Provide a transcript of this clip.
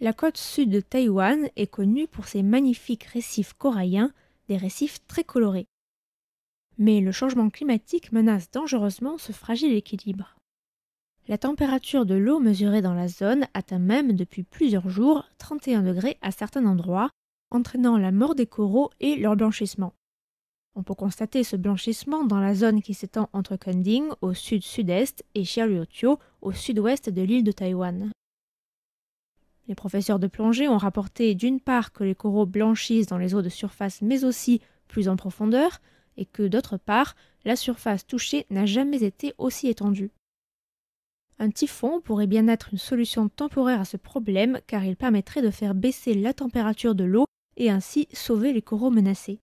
La côte sud de Taïwan est connue pour ses magnifiques récifs coralliens, des récifs très colorés. Mais le changement climatique menace dangereusement ce fragile équilibre. La température de l'eau mesurée dans la zone atteint même depuis plusieurs jours 31 degrés à certains endroits, entraînant la mort des coraux et leur blanchissement. On peut constater ce blanchissement dans la zone qui s'étend entre Kunding au sud-sud-est et Cheruotio au sud-ouest de l'île de Taïwan. Les professeurs de plongée ont rapporté d'une part que les coraux blanchissent dans les eaux de surface mais aussi plus en profondeur, et que d'autre part, la surface touchée n'a jamais été aussi étendue. Un typhon pourrait bien être une solution temporaire à ce problème car il permettrait de faire baisser la température de l'eau et ainsi sauver les coraux menacés.